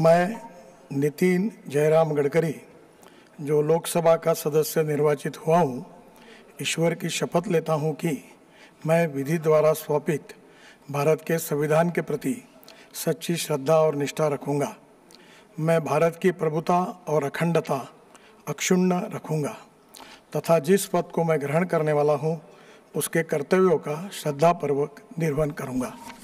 मैं नितिन जयराम गडकरी जो लोकसभा का सदस्य निर्वाचित हुआ हूँ ईश्वर की शपथ लेता हूँ कि मैं विधि द्वारा स्वापित भारत के संविधान के प्रति सच्ची श्रद्धा और निष्ठा रखूँगा मैं भारत की प्रभुता और अखंडता अक्षुण्ण रखूँगा तथा जिस पद को मैं ग्रहण करने वाला हूँ उसके कर्तव्यों का श्रद्धापूर्वक निर्वहन करूँगा